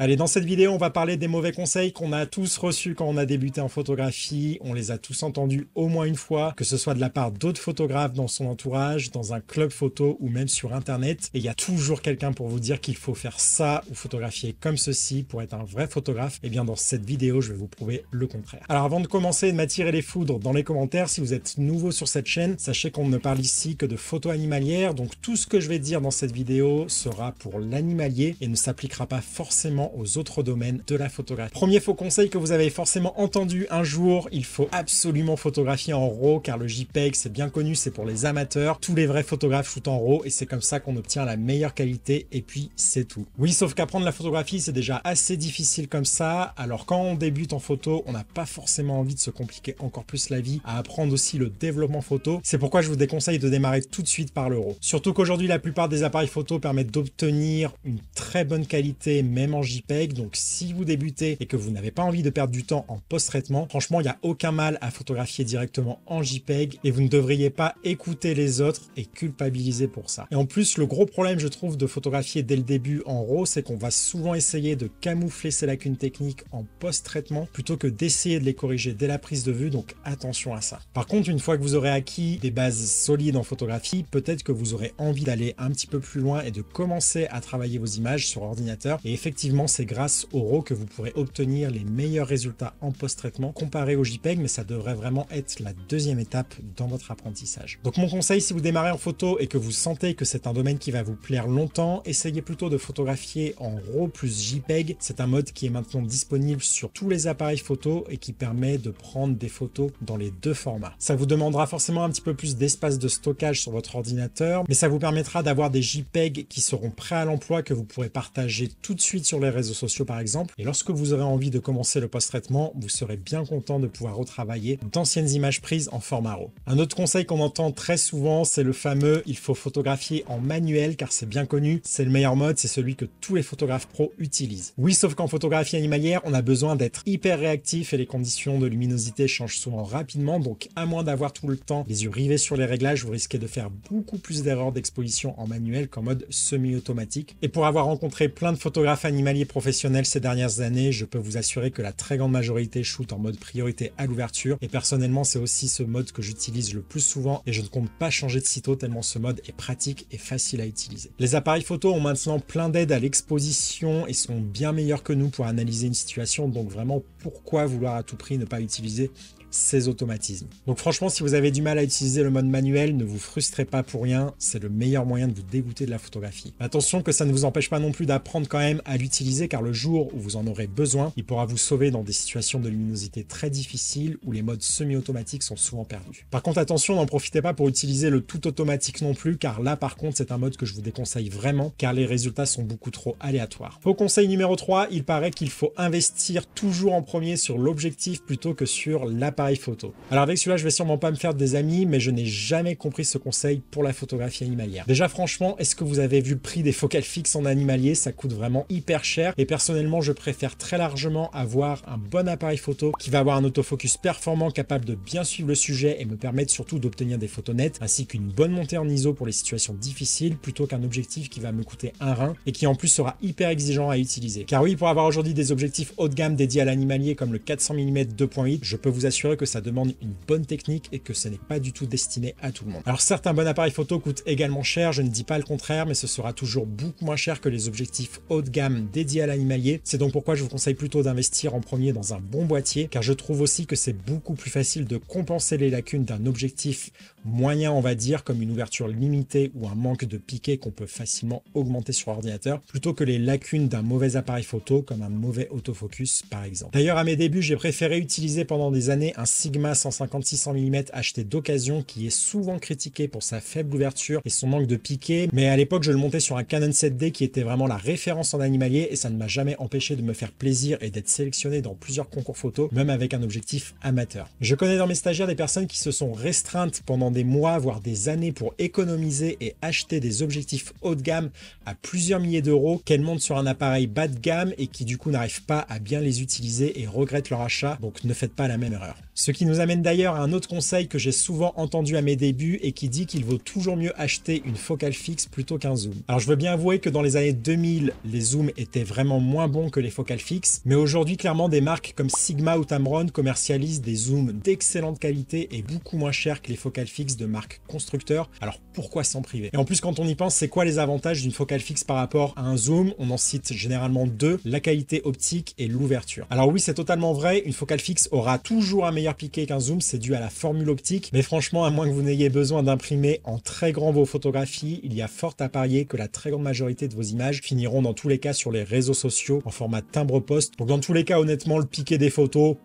Allez, dans cette vidéo, on va parler des mauvais conseils qu'on a tous reçus quand on a débuté en photographie. On les a tous entendus au moins une fois, que ce soit de la part d'autres photographes dans son entourage, dans un club photo ou même sur Internet. Et il y a toujours quelqu'un pour vous dire qu'il faut faire ça ou photographier comme ceci pour être un vrai photographe. Et eh bien, dans cette vidéo, je vais vous prouver le contraire. Alors, avant de commencer et de m'attirer les foudres dans les commentaires, si vous êtes nouveau sur cette chaîne, sachez qu'on ne parle ici que de photos animalières. Donc, tout ce que je vais dire dans cette vidéo sera pour l'animalier et ne s'appliquera pas forcément aux autres domaines de la photographie. Premier faux conseil que vous avez forcément entendu un jour, il faut absolument photographier en RAW car le JPEG c'est bien connu, c'est pour les amateurs, tous les vrais photographes shootent en RAW et c'est comme ça qu'on obtient la meilleure qualité et puis c'est tout. Oui, sauf qu'apprendre la photographie c'est déjà assez difficile comme ça, alors quand on débute en photo, on n'a pas forcément envie de se compliquer encore plus la vie à apprendre aussi le développement photo, c'est pourquoi je vous déconseille de démarrer tout de suite par le RAW. Surtout qu'aujourd'hui la plupart des appareils photo permettent d'obtenir une très bonne qualité même en JPEG JPEG. Donc si vous débutez et que vous n'avez pas envie de perdre du temps en post-traitement, franchement, il n'y a aucun mal à photographier directement en JPEG et vous ne devriez pas écouter les autres et culpabiliser pour ça. Et en plus, le gros problème, je trouve, de photographier dès le début en RAW, c'est qu'on va souvent essayer de camoufler ces lacunes techniques en post-traitement plutôt que d'essayer de les corriger dès la prise de vue. Donc attention à ça. Par contre, une fois que vous aurez acquis des bases solides en photographie, peut-être que vous aurez envie d'aller un petit peu plus loin et de commencer à travailler vos images sur ordinateur. Et effectivement, c'est grâce au RAW que vous pourrez obtenir les meilleurs résultats en post-traitement comparé au JPEG, mais ça devrait vraiment être la deuxième étape dans votre apprentissage. Donc mon conseil, si vous démarrez en photo et que vous sentez que c'est un domaine qui va vous plaire longtemps, essayez plutôt de photographier en RAW plus JPEG. C'est un mode qui est maintenant disponible sur tous les appareils photo et qui permet de prendre des photos dans les deux formats. Ça vous demandera forcément un petit peu plus d'espace de stockage sur votre ordinateur, mais ça vous permettra d'avoir des JPEG qui seront prêts à l'emploi que vous pourrez partager tout de suite sur les réseaux réseaux sociaux par exemple. Et lorsque vous aurez envie de commencer le post-traitement, vous serez bien content de pouvoir retravailler d'anciennes images prises en format RAW. Un autre conseil qu'on entend très souvent, c'est le fameux il faut photographier en manuel car c'est bien connu, c'est le meilleur mode, c'est celui que tous les photographes pro utilisent. Oui, sauf qu'en photographie animalière, on a besoin d'être hyper réactif et les conditions de luminosité changent souvent rapidement, donc à moins d'avoir tout le temps les yeux rivés sur les réglages, vous risquez de faire beaucoup plus d'erreurs d'exposition en manuel qu'en mode semi-automatique. Et pour avoir rencontré plein de photographes animaliers professionnel ces dernières années, je peux vous assurer que la très grande majorité shoot en mode priorité à l'ouverture. Et personnellement, c'est aussi ce mode que j'utilise le plus souvent et je ne compte pas changer de sitôt tellement ce mode est pratique et facile à utiliser. Les appareils photo ont maintenant plein d'aide à l'exposition et sont bien meilleurs que nous pour analyser une situation. Donc vraiment, pourquoi vouloir à tout prix ne pas utiliser ces automatismes. Donc franchement, si vous avez du mal à utiliser le mode manuel, ne vous frustrez pas pour rien, c'est le meilleur moyen de vous dégoûter de la photographie. Attention que ça ne vous empêche pas non plus d'apprendre quand même à l'utiliser car le jour où vous en aurez besoin, il pourra vous sauver dans des situations de luminosité très difficiles où les modes semi-automatiques sont souvent perdus. Par contre, attention, n'en profitez pas pour utiliser le tout automatique non plus car là par contre, c'est un mode que je vous déconseille vraiment car les résultats sont beaucoup trop aléatoires. Au conseil numéro 3, il paraît qu'il faut investir toujours en premier sur l'objectif plutôt que sur la photo. Alors avec celui-là, je vais sûrement pas me faire des amis, mais je n'ai jamais compris ce conseil pour la photographie animalière. Déjà franchement, est-ce que vous avez vu le prix des focales fixes en animalier Ça coûte vraiment hyper cher et personnellement, je préfère très largement avoir un bon appareil photo qui va avoir un autofocus performant capable de bien suivre le sujet et me permettre surtout d'obtenir des photos nettes ainsi qu'une bonne montée en ISO pour les situations difficiles plutôt qu'un objectif qui va me coûter un rein et qui en plus sera hyper exigeant à utiliser. Car oui, pour avoir aujourd'hui des objectifs haut de gamme dédiés à l'animalier comme le 400 mm 2.8, je peux vous assurer que ça demande une bonne technique et que ce n'est pas du tout destiné à tout le monde. Alors certains bons appareils photo coûtent également cher, je ne dis pas le contraire, mais ce sera toujours beaucoup moins cher que les objectifs haut de gamme dédiés à l'animalier. C'est donc pourquoi je vous conseille plutôt d'investir en premier dans un bon boîtier, car je trouve aussi que c'est beaucoup plus facile de compenser les lacunes d'un objectif moyen, on va dire, comme une ouverture limitée ou un manque de piqué qu'on peut facilement augmenter sur ordinateur, plutôt que les lacunes d'un mauvais appareil photo, comme un mauvais autofocus par exemple. D'ailleurs, à mes débuts, j'ai préféré utiliser pendant des années un Sigma 150-600 mm acheté d'occasion qui est souvent critiqué pour sa faible ouverture et son manque de piqué. Mais à l'époque, je le montais sur un Canon 7D qui était vraiment la référence en animalier et ça ne m'a jamais empêché de me faire plaisir et d'être sélectionné dans plusieurs concours photo, même avec un objectif amateur. Je connais dans mes stagiaires des personnes qui se sont restreintes pendant des mois, voire des années pour économiser et acheter des objectifs haut de gamme à plusieurs milliers d'euros qu'elles montent sur un appareil bas de gamme et qui du coup n'arrivent pas à bien les utiliser et regrettent leur achat. Donc ne faites pas la même erreur. Ce qui nous amène d'ailleurs à un autre conseil que j'ai souvent entendu à mes débuts et qui dit qu'il vaut toujours mieux acheter une focale fixe plutôt qu'un zoom. Alors je veux bien avouer que dans les années 2000, les zooms étaient vraiment moins bons que les focales fixes, mais aujourd'hui clairement des marques comme Sigma ou Tamron commercialisent des zooms d'excellente qualité et beaucoup moins chers que les focales fixes de marques constructeurs, alors pourquoi s'en priver Et en plus quand on y pense, c'est quoi les avantages d'une focale fixe par rapport à un zoom On en cite généralement deux, la qualité optique et l'ouverture. Alors oui c'est totalement vrai, une focale fixe aura toujours un meilleur piqué qu'un zoom, c'est dû à la formule optique, mais franchement, à moins que vous n'ayez besoin d'imprimer en très grand vos photographies, il y a fort à parier que la très grande majorité de vos images finiront dans tous les cas sur les réseaux sociaux en format timbre-poste. Donc dans tous les cas, honnêtement, le piqué des photos,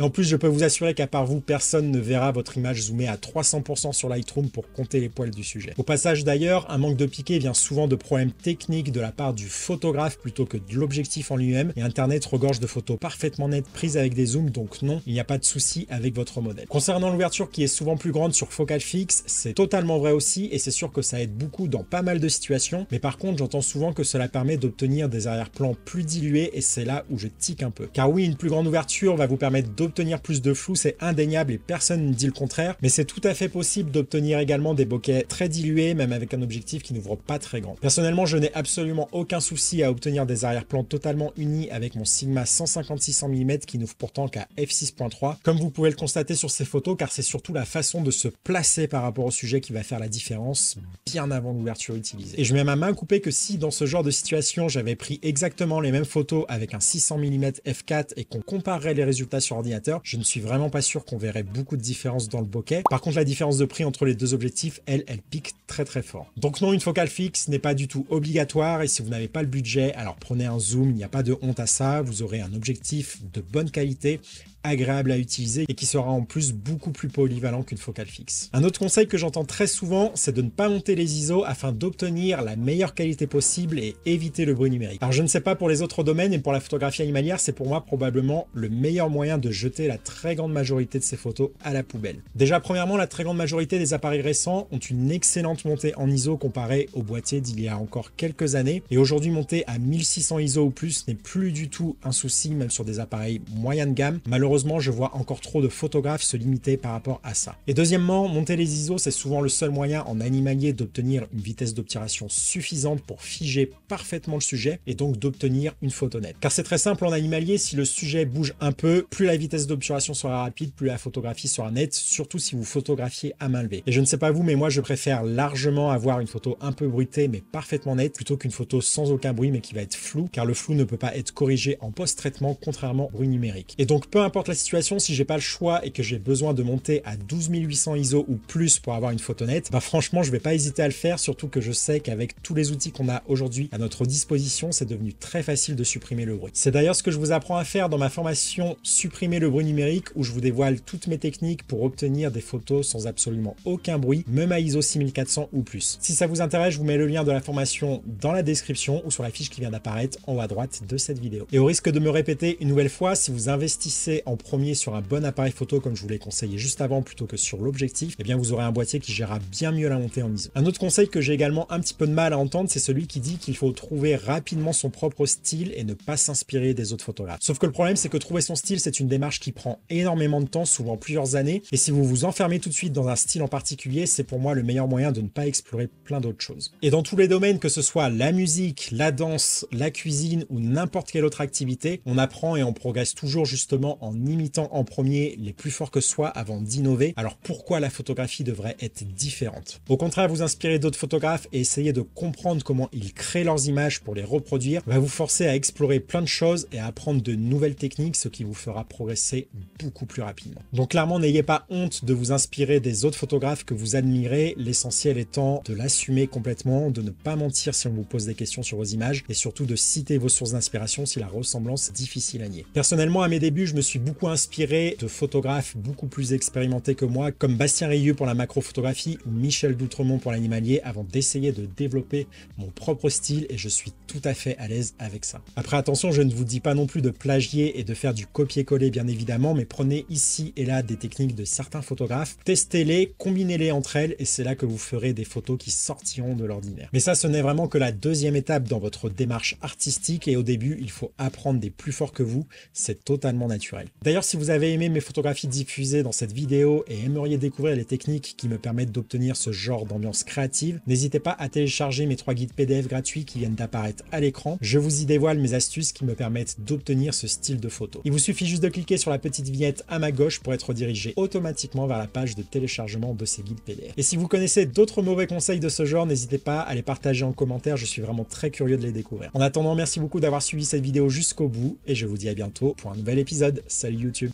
et en plus, je peux vous assurer qu'à part vous, personne ne verra votre image zoomée à 300% sur Lightroom pour compter les poils du sujet. Au passage d'ailleurs, un manque de piqué vient souvent de problèmes techniques de la part du photographe plutôt que de l'objectif en lui-même, et Internet regorge de photos parfaitement nettes prises avec des zooms, donc non, il n'y a pas de souci avec votre modèle. Concernant l'ouverture qui est souvent plus grande sur focal fixe, c'est totalement vrai aussi, et c'est sûr que ça aide beaucoup dans pas mal de situations, mais par contre, j'entends souvent que cela permet d'obtenir des arrière-plans plus dilués, et c'est là où je tique un peu. Car oui, une plus grande ouverture va vous permettre d'obtenir plus de flou, c'est indéniable et personne ne dit le contraire, mais c'est tout à fait possible d'obtenir également des bokeh très dilués, même avec un objectif qui n'ouvre pas très grand. Personnellement, je n'ai absolument aucun souci à obtenir des arrière-plans totalement unis avec mon Sigma 150 mm qui n'ouvre pourtant qu'à f6.3, comme vous pouvez le constater sur ces photos, car c'est surtout la façon de se placer par rapport au sujet qui va faire la différence bien avant l'ouverture utilisée. Et je mets ma main coupée que si dans ce genre de situation j'avais pris exactement les mêmes photos avec un 600 mm f4 et qu'on comparerait les résultats sur ordinateur, je ne suis vraiment pas sûr qu'on verrait beaucoup de différence dans le bokeh. Par contre, la différence de prix entre les deux objectifs, elle, elle pique très très fort. Donc non, une focale fixe n'est pas du tout obligatoire et si vous n'avez pas le budget, alors prenez un zoom, il n'y a pas de honte à ça. Vous aurez un objectif de bonne qualité agréable à utiliser et qui sera en plus beaucoup plus polyvalent qu'une focale fixe. Un autre conseil que j'entends très souvent, c'est de ne pas monter les ISO afin d'obtenir la meilleure qualité possible et éviter le bruit numérique. Alors je ne sais pas pour les autres domaines et pour la photographie animalière, c'est pour moi probablement le meilleur moyen de jeter la très grande majorité de ces photos à la poubelle. Déjà, premièrement, la très grande majorité des appareils récents ont une excellente montée en ISO comparée aux boîtiers d'il y a encore quelques années. Et aujourd'hui, monter à 1600 ISO ou plus n'est plus du tout un souci, même sur des appareils moyen de gamme. Malheureusement, je vois encore trop de photographes se limiter par rapport à ça. Et deuxièmement, monter les ISO, c'est souvent le seul moyen en animalier d'obtenir une vitesse d'obturation suffisante pour figer parfaitement le sujet et donc d'obtenir une photo nette. Car c'est très simple en animalier, si le sujet bouge un peu, plus la vitesse test d'obturation sera rapide, plus la photographie sera nette, surtout si vous photographiez à main levée. Et je ne sais pas vous, mais moi je préfère largement avoir une photo un peu bruitée mais parfaitement nette, plutôt qu'une photo sans aucun bruit mais qui va être floue, car le flou ne peut pas être corrigé en post-traitement contrairement au bruit numérique. Et donc peu importe la situation, si j'ai pas le choix et que j'ai besoin de monter à 12800 ISO ou plus pour avoir une photo nette, bah franchement je vais pas hésiter à le faire, surtout que je sais qu'avec tous les outils qu'on a aujourd'hui à notre disposition, c'est devenu très facile de supprimer le bruit. C'est d'ailleurs ce que je vous apprends à faire dans ma formation Supprimer le bruit numérique où je vous dévoile toutes mes techniques pour obtenir des photos sans absolument aucun bruit, même à ISO 6400 ou plus. Si ça vous intéresse, je vous mets le lien de la formation dans la description ou sur la fiche qui vient d'apparaître en haut à droite de cette vidéo. Et au risque de me répéter une nouvelle fois, si vous investissez en premier sur un bon appareil photo comme je vous l'ai conseillé juste avant plutôt que sur l'objectif, et eh bien vous aurez un boîtier qui gérera bien mieux la montée en ISO. Un autre conseil que j'ai également un petit peu de mal à entendre, c'est celui qui dit qu'il faut trouver rapidement son propre style et ne pas s'inspirer des autres photographes. Sauf que le problème, c'est que trouver son style, c'est une démarche qui prend énormément de temps, souvent plusieurs années, et si vous vous enfermez tout de suite dans un style en particulier, c'est pour moi le meilleur moyen de ne pas explorer plein d'autres choses. Et dans tous les domaines, que ce soit la musique, la danse, la cuisine ou n'importe quelle autre activité, on apprend et on progresse toujours justement en imitant en premier les plus forts que soi avant d'innover. Alors pourquoi la photographie devrait être différente Au contraire, vous inspirer d'autres photographes et essayer de comprendre comment ils créent leurs images pour les reproduire va vous forcer à explorer plein de choses et à apprendre de nouvelles techniques, ce qui vous fera progresser beaucoup plus rapidement. Donc clairement, n'ayez pas honte de vous inspirer des autres photographes que vous admirez, l'essentiel étant de l'assumer complètement, de ne pas mentir si on vous pose des questions sur vos images, et surtout de citer vos sources d'inspiration si la ressemblance est difficile à nier. Personnellement, à mes débuts, je me suis beaucoup inspiré de photographes beaucoup plus expérimentés que moi, comme Bastien Rieu pour la macrophotographie ou Michel Doutremont pour l'animalier, avant d'essayer de développer mon propre style, et je suis tout à fait à l'aise avec ça. Après, attention, je ne vous dis pas non plus de plagier et de faire du copier-coller, bien évidemment, mais prenez ici et là des techniques de certains photographes, testez-les, combinez-les entre elles et c'est là que vous ferez des photos qui sortiront de l'ordinaire. Mais ça, ce n'est vraiment que la deuxième étape dans votre démarche artistique et au début, il faut apprendre des plus forts que vous, c'est totalement naturel. D'ailleurs, si vous avez aimé mes photographies diffusées dans cette vidéo et aimeriez découvrir les techniques qui me permettent d'obtenir ce genre d'ambiance créative, n'hésitez pas à télécharger mes trois guides PDF gratuits qui viennent d'apparaître à l'écran. Je vous y dévoile mes astuces qui me permettent d'obtenir ce style de photo. Il vous suffit juste de cliquer sur la petite vignette à ma gauche pour être dirigé automatiquement vers la page de téléchargement de ces guides PDF. Et si vous connaissez d'autres mauvais conseils de ce genre, n'hésitez pas à les partager en commentaire, je suis vraiment très curieux de les découvrir. En attendant, merci beaucoup d'avoir suivi cette vidéo jusqu'au bout et je vous dis à bientôt pour un nouvel épisode. Salut YouTube